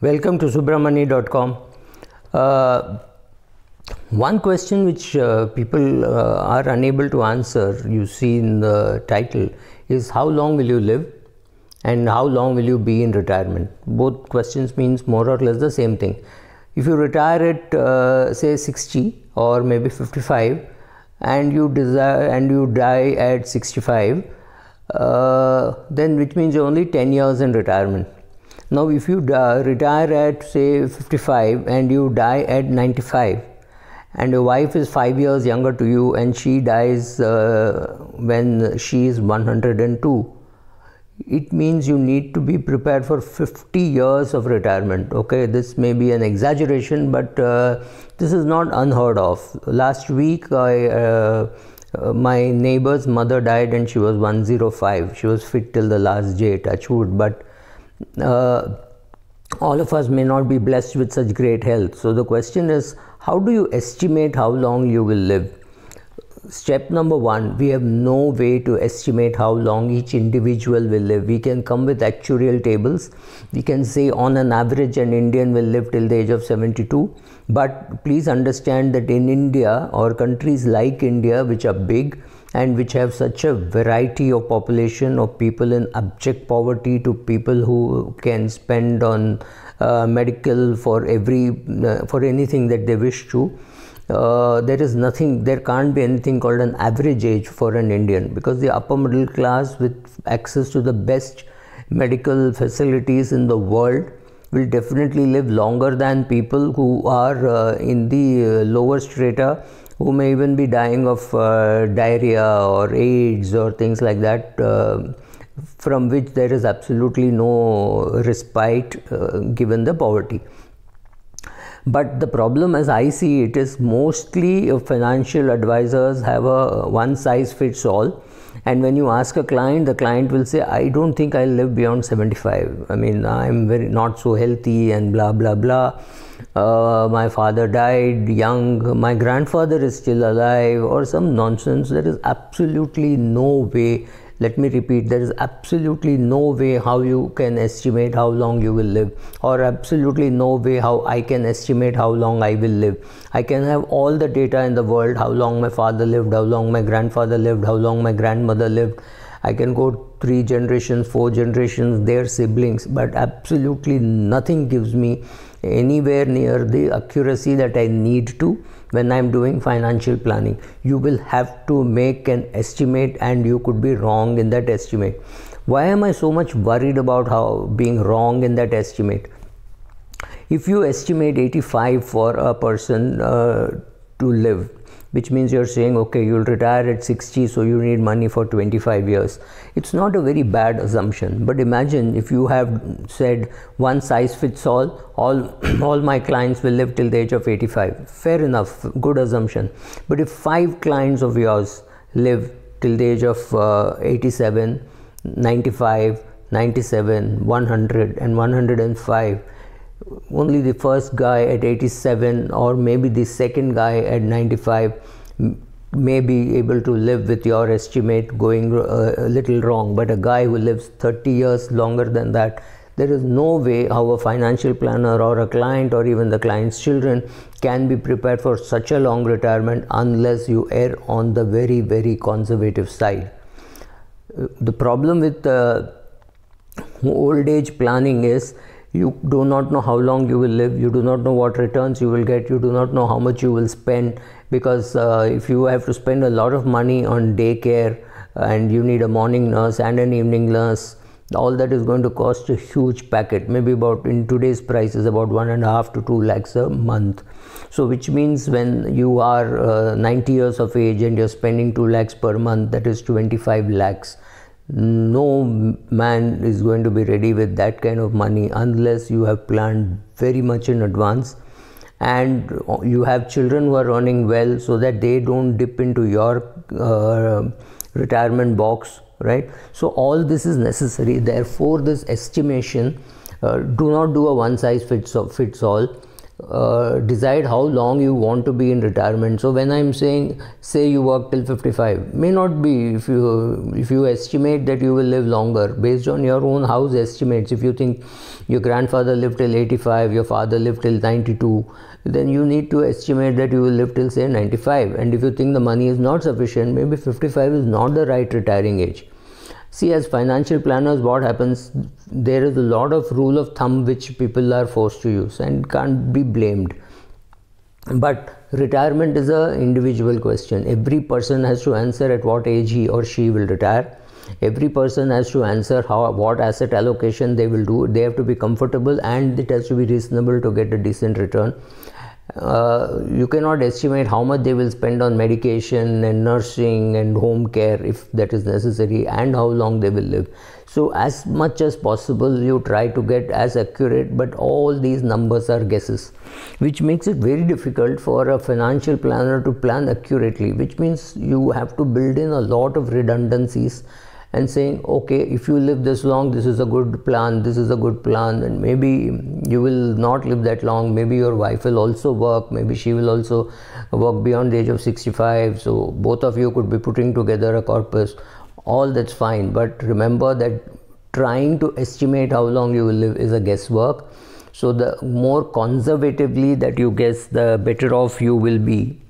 Welcome to Subramani.com. Uh, one question which uh, people uh, are unable to answer, you see in the title, is how long will you live and how long will you be in retirement? Both questions means more or less the same thing. If you retire at uh, say 60 or maybe 55 and you desire and you die at 65, uh, then which means you're only 10 years in retirement now, if you die, retire at say 55 and you die at 95, and your wife is 5 years younger to you and she dies uh, when she is 102, it means you need to be prepared for 50 years of retirement. Okay, this may be an exaggeration, but uh, this is not unheard of. Last week, I uh, uh my neighbor's mother died and she was 105. She was fit till the last day, touch wood. But uh, all of us may not be blessed with such great health. So the question is, how do you estimate how long you will live? Step number one, we have no way to estimate how long each individual will live. We can come with actuarial tables. We can say on an average an Indian will live till the age of 72. But please understand that in India or countries like India, which are big, and which have such a variety of population of people in abject poverty to people who can spend on uh, medical for every uh, for anything that they wish to uh, there is nothing there can't be anything called an average age for an indian because the upper middle class with access to the best medical facilities in the world will definitely live longer than people who are uh, in the uh, lower strata who may even be dying of uh, diarrhea or AIDS or things like that, uh, from which there is absolutely no respite uh, given the poverty. But the problem, as I see it, is mostly financial advisors have a one size fits all. And when you ask a client, the client will say, I don't think I'll live beyond 75. I mean, I'm very not so healthy and blah, blah, blah uh, my father died young, my grandfather is still alive, or some nonsense. There is absolutely no way. Let me repeat, there is absolutely no way how you can estimate how long you will live, or absolutely no way how I can estimate how long I will live. I can have all the data in the world how long my father lived, how long my grandfather lived, how long my grandmother lived I can go three generations, four generations, their siblings, but absolutely nothing gives me anywhere near the accuracy that I need to when I'm doing financial planning. You will have to make an estimate and you could be wrong in that estimate. Why am I so much worried about how being wrong in that estimate? If you estimate 85 for a person uh, to live, which means you're saying, okay, you'll retire at 60, so you need money for 25 years. It's not a very bad assumption, but imagine if you have said one size fits all, all, all my clients will live till the age of 85. Fair enough, good assumption. But if five clients of yours live till the age of uh, 87, 95, 97, 100, and 105, only the first guy at 87 or maybe the second guy at 95 may be able to live with your estimate going uh, a little wrong but a guy who lives 30 years longer than that there is no way how a financial planner or a client or even the client's children can be prepared for such a long retirement unless you err on the very very conservative side uh, the problem with uh, old age planning is you do not know how long you will live you do not know what returns you will get you do not know how much you will spend because uh, if you have to spend a lot of money on daycare and you need a morning nurse and an evening nurse all that is going to cost a huge packet maybe about in today's prices about one and a half to two lakhs a month so which means when you are uh, 90 years of age and you're spending two lakhs per month that is 25 lakhs no man is going to be ready with that kind of money unless you have planned very much in advance and you have children who are earning well so that they don't dip into your uh, retirement box right so all this is necessary therefore this estimation uh, do not do a one size fits all, fits all uh, decide how long you want to be in retirement. So when I'm saying, say you work till 55, may not be if you if you estimate that you will live longer based on your own house estimates. If you think your grandfather lived till 85, your father lived till 92, then you need to estimate that you will live till say 95. And if you think the money is not sufficient, maybe 55 is not the right retiring age. See, as financial planners, what happens? There is a lot of rule of thumb which people are forced to use and can't be blamed. But retirement is a individual question. Every person has to answer at what age he or she will retire. Every person has to answer how what asset allocation they will do. They have to be comfortable and it has to be reasonable to get a decent return. Uh, you cannot estimate how much they will spend on medication and nursing and home care if that is necessary and how long they will live so as much as possible you try to get as accurate but all these numbers are guesses which makes it very difficult for a financial planner to plan accurately which means you have to build in a lot of redundancies and saying okay if you live this long this is a good plan this is a good plan and maybe you will not live that long maybe your wife will also work maybe she will also work beyond the age of 65 so both of you could be putting together a corpus all that's fine but remember that trying to estimate how long you will live is a guesswork so the more conservatively that you guess the better off you will be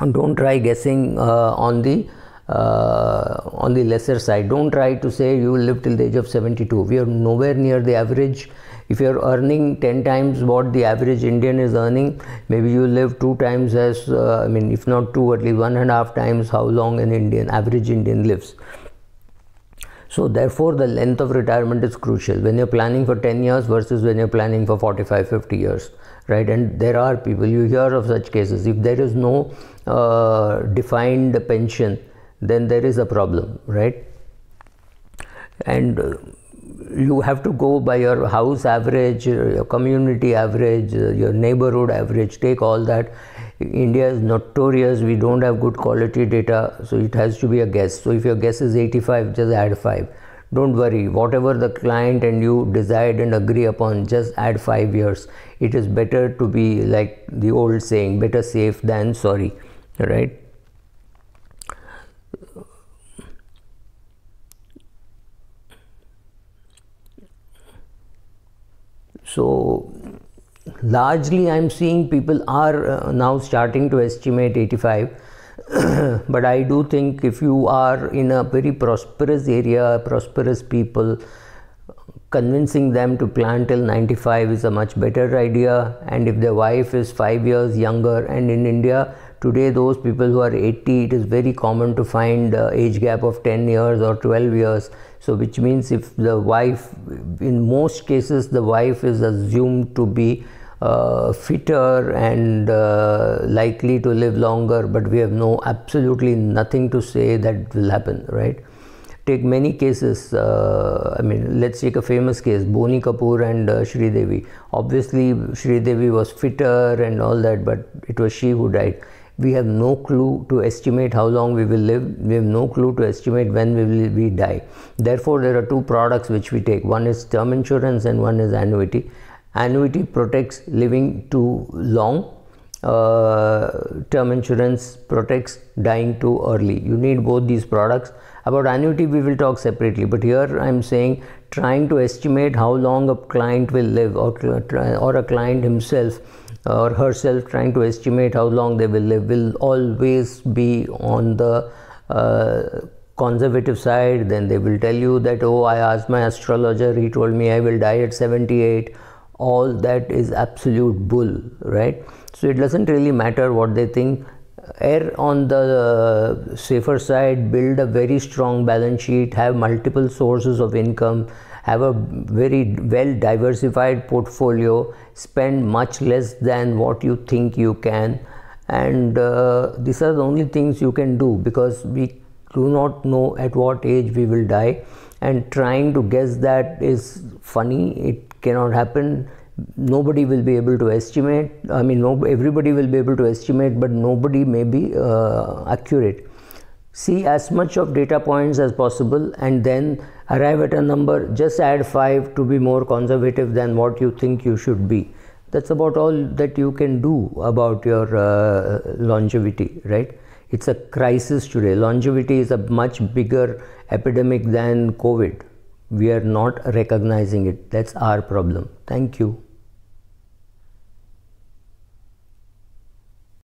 and don't try guessing uh, on the uh, on the lesser side. Don't try to say you will live till the age of 72. We are nowhere near the average. If you are earning 10 times what the average Indian is earning, maybe you live two times as, uh, I mean, if not two, at least one and a half times how long an Indian, average Indian lives. So therefore, the length of retirement is crucial when you're planning for 10 years versus when you're planning for 45, 50 years, right? And there are people you hear of such cases. If there is no uh, defined pension, then there is a problem, right? And uh, you have to go by your house average, uh, your community average, uh, your neighborhood average, take all that. India is notorious, we don't have good quality data, so it has to be a guess. So if your guess is 85, just add 5. Don't worry, whatever the client and you decide and agree upon, just add 5 years. It is better to be like the old saying better safe than sorry, right? So largely I'm seeing people are uh, now starting to estimate 85. but I do think if you are in a very prosperous area, prosperous people, convincing them to plan till 95 is a much better idea. And if their wife is five years younger and in India, today those people who are 80 it is very common to find uh, age gap of 10 years or 12 years so which means if the wife in most cases the wife is assumed to be uh, fitter and uh, likely to live longer but we have no absolutely nothing to say that will happen right take many cases uh, i mean let's take a famous case boni kapoor and uh, devi obviously shri devi was fitter and all that but it was she who died we have no clue to estimate how long we will live we have no clue to estimate when we will we die therefore there are two products which we take one is term insurance and one is annuity annuity protects living too long uh, term insurance protects dying too early you need both these products about annuity we will talk separately but here i am saying trying to estimate how long a client will live or, or a client himself or herself trying to estimate how long they will live will always be on the uh, conservative side then they will tell you that oh i asked my astrologer he told me i will die at 78 all that is absolute bull right so it doesn't really matter what they think err on the uh, safer side, build a very strong balance sheet, have multiple sources of income, have a very well diversified portfolio, spend much less than what you think you can. And uh, these are the only things you can do because we do not know at what age we will die. And trying to guess that is funny, it cannot happen nobody will be able to estimate i mean no, everybody will be able to estimate but nobody may be uh, accurate see as much of data points as possible and then arrive at a number just add 5 to be more conservative than what you think you should be that's about all that you can do about your uh, longevity right it's a crisis today longevity is a much bigger epidemic than covid we are not recognizing it that's our problem thank you